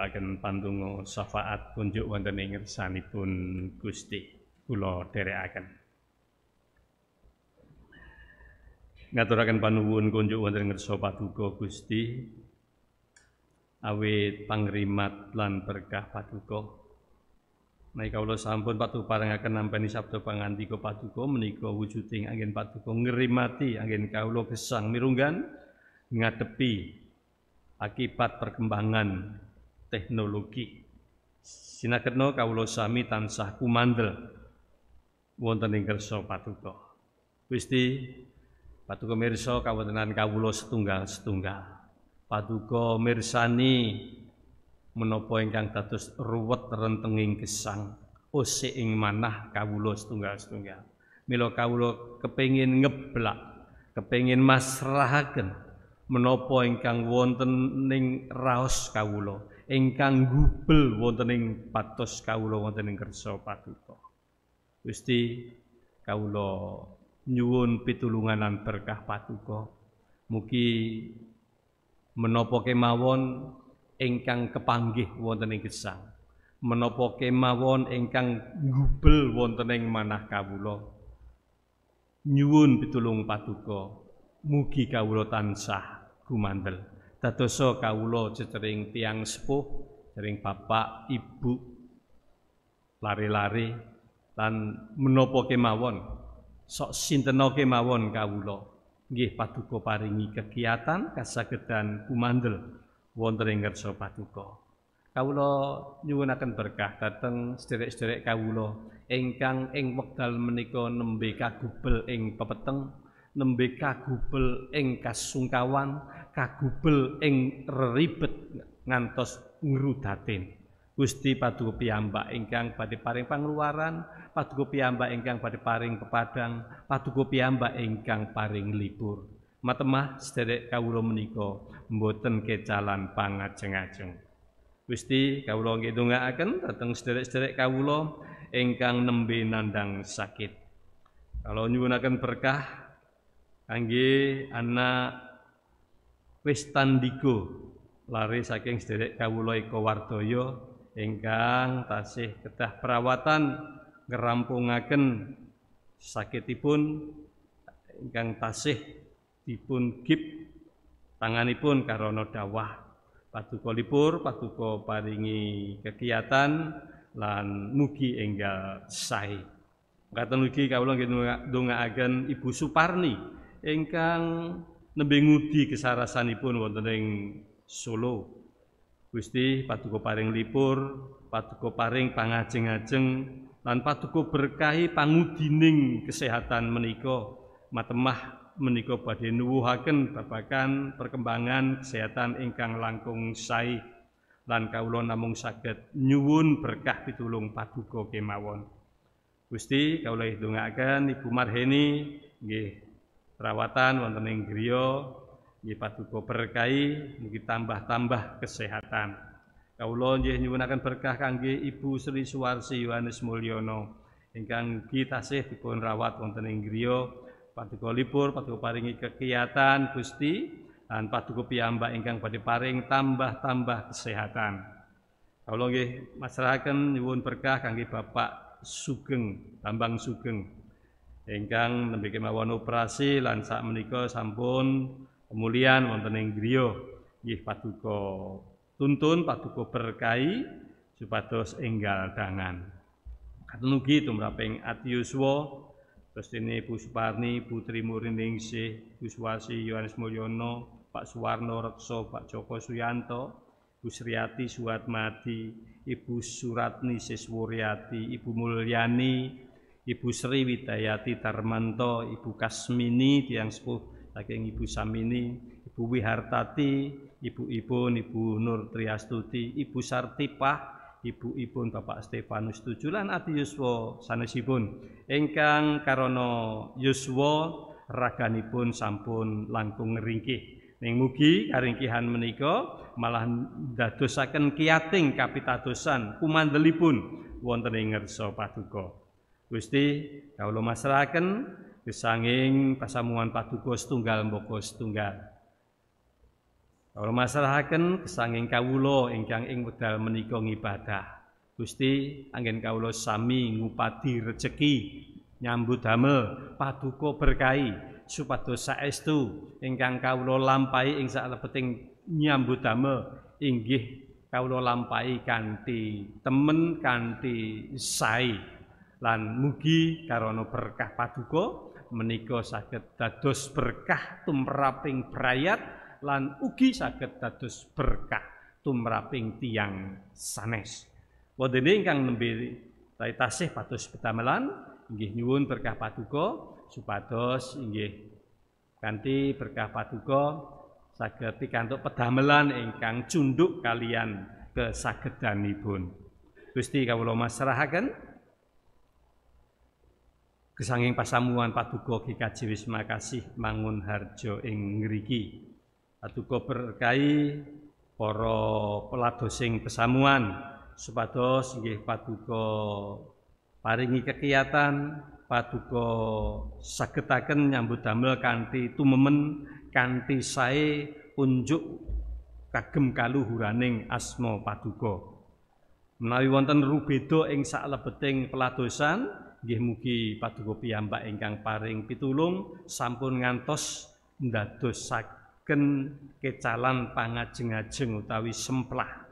akan pantungo syafaat kunjuk wonten ing pun Gusti kula dherekaken ngaturaken panuwun kunjuk wonten ngersa paduka Gusti awit pangrimat lan berkah paduka Naik kawula sampun patuparengaken nampi sabda pangandika paduka menika wujuding angin paduka ngerimati angin kawula gesang mirunggan ngadepi akibat perkembangan teknologi. Sinagedno kawula sami tansah kumandel wonten ing kersa patuko. Gusti patuko mirsa kawontenan kawula setunggal-setunggal. Patuko mirsani menapa ingkang dados ruwet rentenging gesang ose ing manah kawula setunggal-setunggal. Mila kawula kepengin ngeblak, kepengin masrahaken menapa ingkang wonten ning raos kawula ingkang gubel wonten ing patos kawula wonten ing kersa patuko. Gusti kawula nyuwun pitulungan lan berkah patuko. Mugi menapa kemawon ingkang kepanggih wonten ing gesang. Menapa kemawon ingkang gubel wonten ing manah kawula. Nyuwun pitulung patuko. Mugi kawula tansah gumandel. Dadoso kawulo cecering tiang sepuh, cering bapak, ibu, lari-lari dan menapa kemawon sok sintena kemawon kawulo, ngih patuko paringi kegiatan kasagedan kumandel so patuko. ngarsa paduka kawula nyuwunaken berkah dhateng sederek-sederek kawula engkang ing wekdal menika nembe kagubel ing pepeteng nembe kagubel ing kasungkawan, kagubel ing reribet ngantos ngrudatin. Gusti paduka piyambak ingkang badhe paring pangluaran, paduka piyambak ingkang badhe paring pepadang, paduka piyambak ingkang paring libur. Matemah sederek kawula menika mboten kecalan pangajeng-ajeng. Gusti kawula nggih ndongaaken dhateng sederek-sederek kawula ingkang nembe nandang sakit. Kalau nyuwunaken berkah kangge anak wis lari saking sederek kawula Eko Wardoyo ingkang tasih kedah perawatan ngerampungaken sakitipun ingkang tasih dipun gip tanganipun karono dawah paduka patuko paduka paringi kegiatan lan mugi enggal sae Kata ugi kawula nggih agen Ibu Suparni ingkang nembe ngudi kesarasanipun wonten ing Solo. Gusti paduka paring lipur, paduka paring pangajeng-ajeng lan paduka berkahi pangudining kesehatan menika. Matemah menika badhe nuwuhaken babagan perkembangan kesehatan ingkang langkung sae lan kawula namung saged nyuwun berkah pitulung paduka kemawon. Gusti kawula ndongaaken Ibu Marheni nggih perawatan wonten ing griya nggih paduka berkahi mugi tambah-tambah kesehatan. Kawula nggih nyuwunaken berkah kangge Ibu Sri Suwarsi Yohanes Mulyono ingkang ugi tasih dipun rawat wonten ing griya paduka libur paduka paringi kegiatan Gusti lan paduka piyambak ingkang badhe paring tambah-tambah kesehatan. Kawula nggih masrahaken nyuwun berkah kangge Bapak Sugeng, Tambang Sugeng ingkang nembike mawon operasi lan sak menika sampun kemuliaan wonten ing griya nggih paduka tuntun paduka berkahi supados enggal dangan katon ugi tumraping ati yuswa Restine Bu Suparni, Putri Muriningsih, Bu Suwasi Yohanes Mulyono, Pak Suwarno Rekso, Pak Joko Suyanto, Bu Sriati Ibu Suratni Siswuryati, Ibu Mulyani, Ibu Sri Widayati Darmanto, Ibu Kasmini tiang sepuh saking Ibu Samini, Ibu Wihartati, Ibu Ibu, Ibu Nur Triastuti, Ibu Sartipah, Ibu Ibu, Bapak Stefanus Tujulan Ati Yuswo sanesipun engkang Karono Yuswo raganipun sampun langkung ngeringkih. Ning mugi karingkihan menika malah dadosaken kiating kapitadosan kumandelipun wonten ing ngersa paduka. Gusti kawula masrahaken gesanging pasamuan paduka setunggal mboko setunggal. Kaulo masrahaken gesanging kaulo ingkang ing wedal menika ibadah. Gusti angin kaulo sami ngupadi rejeki nyambut damel paduka berkahi supados saestu ingkang lampai lampahi ing saklebeting nyambut damel inggih kaulo lampai ganti temen ganti sai lan mugi karono berkah paduka menika saged dados berkah tumraping prayat lan ugi saged dados berkah tumraping tiang sanes. Wadene ingkang nembe taitasih tasih patus pitamelan inggih nyuwun berkah paduka supados inggih kanthi berkah paduka saged pikantuk pedamelan ingkang cunduk kalian kesagedanipun. Gusti kawula masrahaken Kesanging pasamuan paduka Ki wis makasih mangun harjo ing ngriki. Paduka berkahi para peladosing pesamuan supados nggih paduka paringi kekiatan paduka sagetaken nyambut damel kanthi tumemen kanthi sae unjuk kagem kaluhuraning asma paduka. Menawi wonten rubeda ing saklebeting peladosan Nggih mugi paduka piyambak ingkang paring pitulung sampun ngantos ndadosaken kecalan pangajeng-ajeng utawi semplah.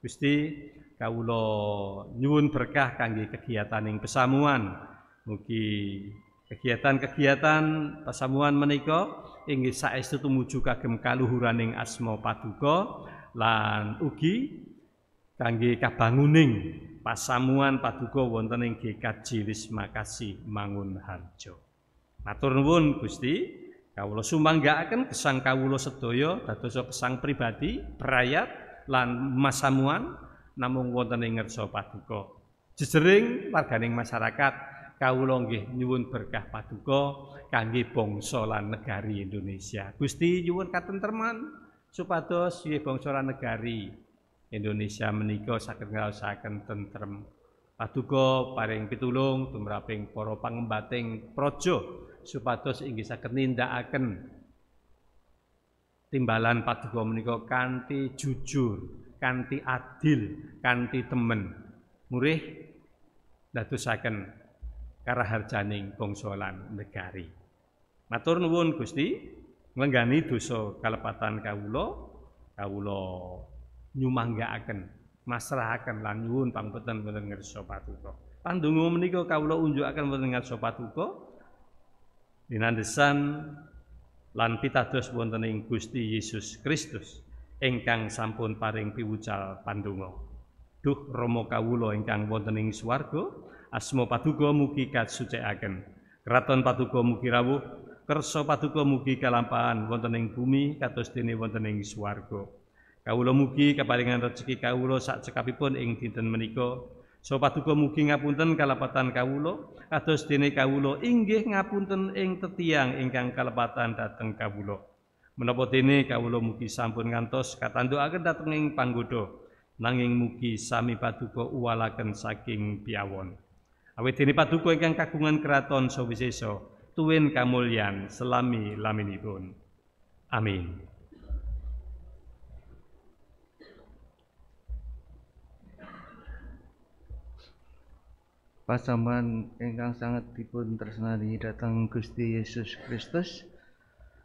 Gusti kawula nyuwun berkah kangge kegiatan ing pesamuan. Mugi kegiatan-kegiatan pesamuan menika inggih saestu tumuju kagem kaluhuraning asma paduka lan ugi kangge kabanguning pasamuan paduka wonten ing GKJ mangun Mangunharjo. Matur nuwun Gusti, kawula sumanggaaken gesang kawula sedaya dados kesang pribadi, berayat lan masamuan namung wonten ing ngersa paduka. Jejering warganing masyarakat kawula nggih nyuwun berkah paduka kangge bangsa lan negari Indonesia. Gusti nyuwun katentreman supados nggih bangsa lan negari Indonesia menika saged ngraosaken tentrem. Paduka paring pitulung tumraping para pangembating praja supados inggih saged nindakaken timbalan paduka menika kanthi jujur, kanthi adil, kanthi temen. Murih dadosaken karaharjaning bangsa lan negari. Matur nuwun Gusti, nglenggani dosa kalepatan kawula, kawula nyumanggaaken masrahaken lan nyuwun pangbeten wonten ngarsa patuko pandonga menika kawula unjukaken wonten ngarsa patuko dinandesan lan pitados wonten ing Gusti Yesus Kristus ingkang sampun paring piwucal pandonga duh romo kawula ingkang wonten ing swarga asma paduka mugi kasucikaken kraton paduka mugi rawuh kersa paduka mugi kalampahan wonten ing bumi kados dene wonten ing swarga Kawula mugi kaparingan rezeki kawula sak cekapipun ing dinten menika. So paduka mugi ngapunten kalepatan kawula, atus dene kawula inggih ngapunten ing tetiang ingkang kalepatan dateng kawula. Menapa dene kawula mugi sampun ngantos katandukaken dateng ing panggodha, nanging mugi sami paduka uwalaken saking piawon. Awit dene paduka ingkang kagungan keraton sawisesa, tuwin kamulyan selami laminipun. Amin. pasaman ingkang sangat dipun tresnani datang Gusti Yesus Kristus.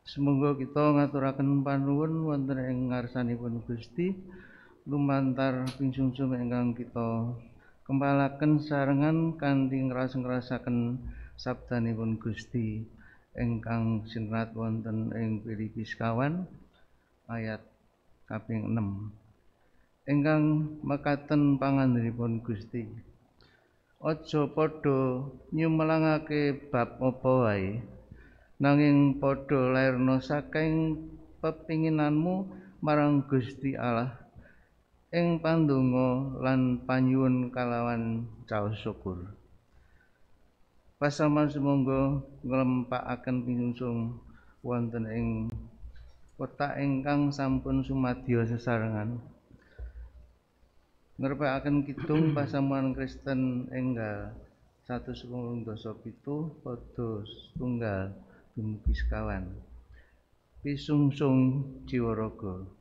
Semoga kita ngaturakan panuwun wonten ing ngarsanipun Gusti lumantar pingsungsum ingkang kita kembalaken sarengan kanthi ngrasa-ngrasaken sabdanipun Gusti ingkang sinrat wonten ing Filipi sekawan ayat kaping 6. Ingkang mekaten pangandenipun Gusti aja padha nyumelangake bab apa wae nanging padha lairna saking pepinginanmu marang Gusti Allah ing pandonga lan panyuwun kalawan caos syukur pasaman semangga nglempakaken pinungsung wonten ing kota ingkang sampun sumadya sesarengan akan kidung pasamuan Kristen enggal satu sepuluh dosa itu padha tunggal dumugi sekawan pisungsung rogo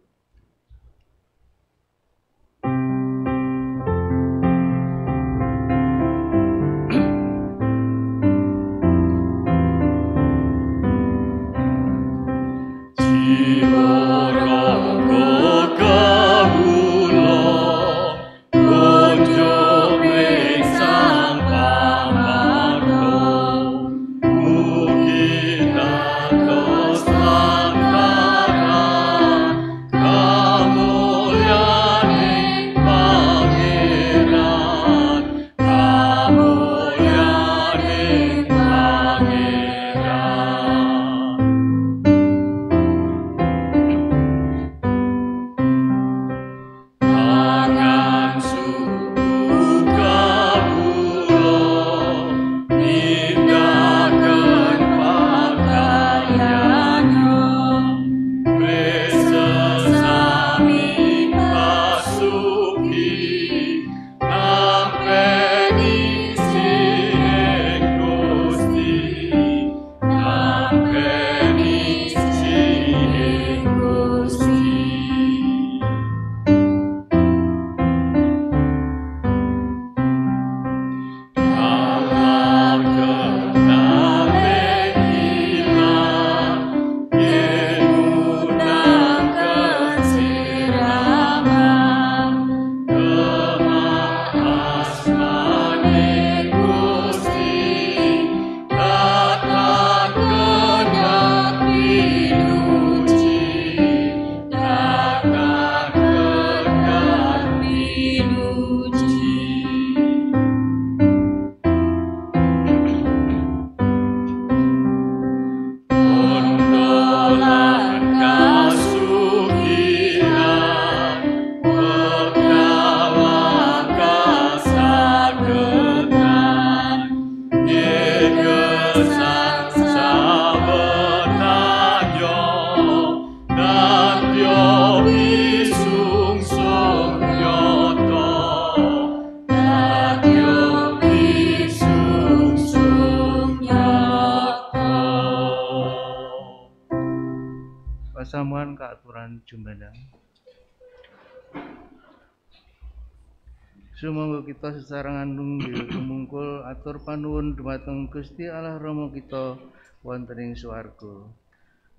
kita sesarengan nunggil kemungkul atur panuwun dumateng Gusti Allah Romo kita wonten ing swarga.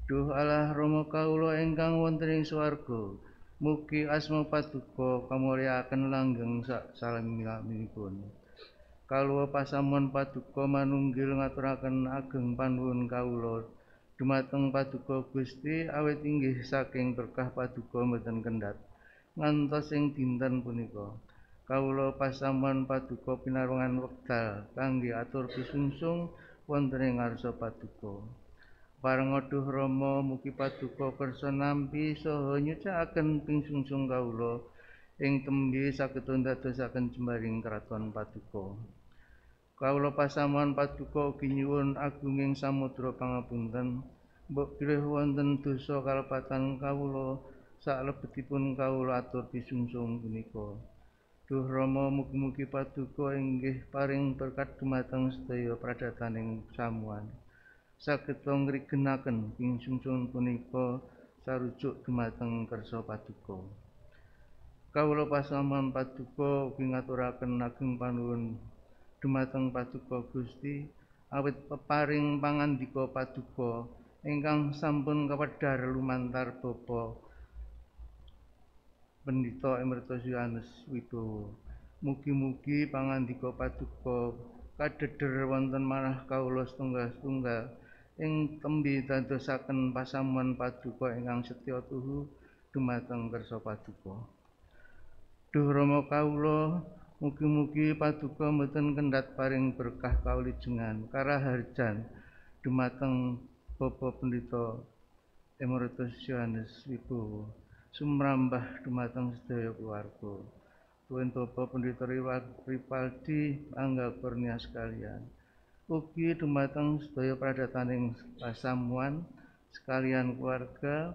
Duh Allah Romo Kaulo engkang wonten ing swarga. Mugi asma paduka kamulyakaken langgeng sak salaminipun. Kalua pasamuan paduka manunggil ngaturaken ageng panuwun kawula dumateng paduka Gusti awet inggih saking berkah paduka mboten kendhat ngantos ing dinten punika. kawula pasamuan paduka pinarungan wekdal kangge atur pisungsung wonten ing ngarsa paduka bareng aduh rama mugi paduka kersa nampi saha nyucakaken pisungsung kawula ing tembe saged dadosaken jembaring kraton paduka kawula pasamuan paduka ginyuwun agunging samudra pangapunten mbok pilih wonten dosa kalepatan kawula sak lebetipun kawula atur pisungsung punika Duh mugi-mugi paduka inggih paring berkat dumateng sedaya pradataning samuan. Saged ngrigenaken ing sungsun punika sarujuk dumateng kersa paduka. Kawula pasaman paduka ugi ngaturaken ageng panuwun dumateng paduka Gusti awit peparing pangandika paduka ingkang sampun kepedhar lumantar bapa pendito emeritus Yohanes Widowo. Mugi-mugi pangandika paduka kadheder wonten marah kawula setunggal-setunggal ing tembi dadosaken pasaman paduka ingkang setya tuhu dumateng kersa paduka. Duh Rama kawula, mugi-mugi paduka mboten kendhat paring berkah kawulijengan karaharjan dumateng Bapak Pendito Emeritus Yohanes Wibowo. sumrambah dumateng sedaya keluarga. Tuwin Toba Pendhita Ripaldi Angga Kurnia sekalian. Ugi dumateng sedaya pradataning pasamuan sekalian keluarga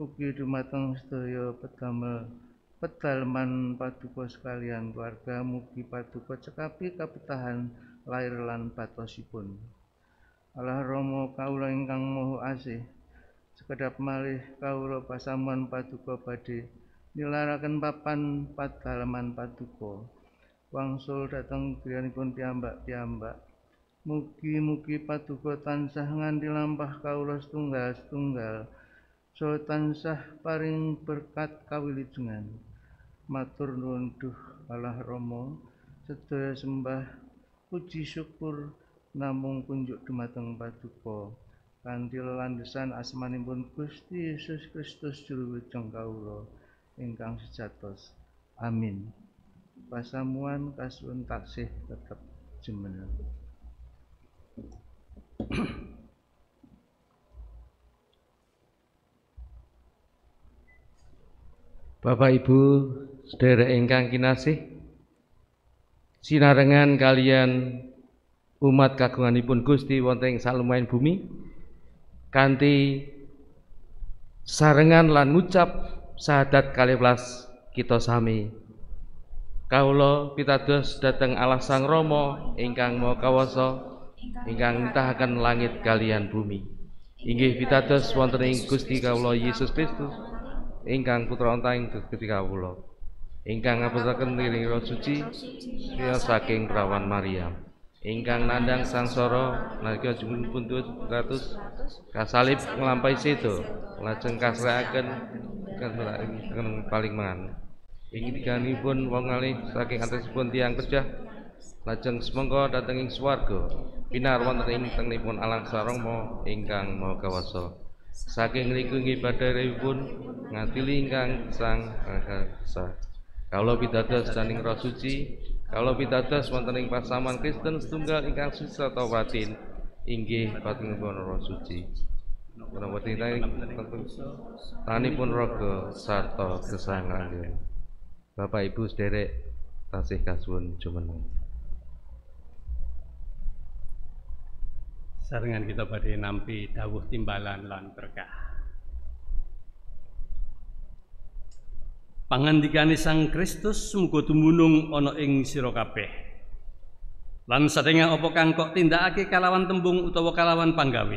ugi dumateng sedaya pedamel pedalman paduka sekalian keluarga mugi paduka cekapi kapetahan lair lan batosipun. Allah romo kaula ingkang Maha Asih sekedap malih kawula pasamuan paduka badhe nilaraken papan padhalaman paduka wangsul dhateng griyanipun piyambak-piyambak mugi-mugi paduka tansah nganti lampah kawula setunggal setunggal so tansah paring berkat kawilujengan matur nuwun duh Allah Rama sedaya sembah puji syukur namung kunjuk dumateng paduka kanthi lelandhesan asmanipun Gusti Yesus Kristus juru wilujeng kawula ingkang sejatos. Amin. Pasamuan kasun taksih tetap jumeneng. Bapak Ibu, sedherek ingkang kinasih, sinarengan kalian umat kagunganipun Gusti wonten ing salumain bumi Kanti sarengan lan ngucap sahadat kalihwelas kita sami kawula pitados datang Allah Sang Rama ingkang mau Kawasa ingkang nitahaken langit kalian bumi inggih pitados wonten ing Gusti kawula Yesus Kristus ingkang putra ontang Gusti kawula ingkang ngapunten ing suci saking perawan Maria ingkang nandang sangsara nalika jumun puntut ratus kasalib nglampahi sedo lajeng kasrahaken kan paling mangan ing ganipun wong ngali saking pun tiang kerja, lajeng semengko dateng ing swarga pinar wonten ing tengenipun alang sarama ingkang mau kawasa saking ing ngibadahipun ngatili ingkang sang kawula pitados dening roh suci kalau pitados wonten ing pasaman Kristen setunggal ingkang suci atau batin inggih batin pun roh suci menapa tani pun raga sarta gesangran Bapak Ibu sederek tasih kasuwun jumeneng Saringan kita badhe nampi dawuh timbalan lan berkah pangandikane Sang Kristus muga dumunung ana ing sira kabeh. Lan sadenga apa kang kok tindakake kalawan tembung utawa kalawan panggawe,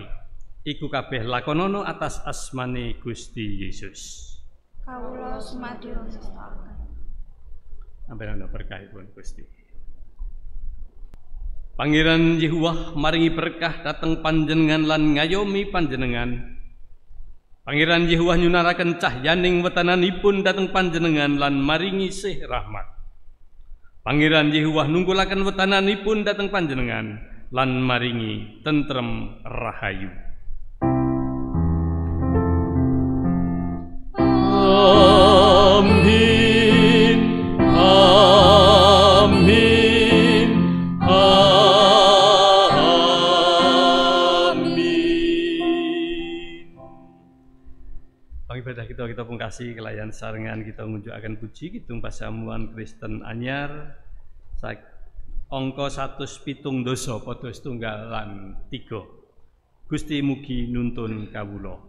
iku kabeh lakonono atas asmane Gusti Yesus. Kawula sumadyo sestaken. Ampen berkahipun Gusti. Pangeran Yehuwah maringi berkah dateng panjenengan lan ngayomi panjenengan Pangeran Yehuwah nyunaraken cahyaning wetananipun datang panjenengan lan maringi sih rahmat. Pangeran nunggulakan nunggulaken wetananipun datang panjenengan lan maringi tentrem rahayu. Amin. kita kita kasih kelayan sarangan kita mengunjukkan puji kita pasamuan Kristen anyar ongko satu spitung doso potos tunggalan tigo Gusti mugi nuntun Kabuloh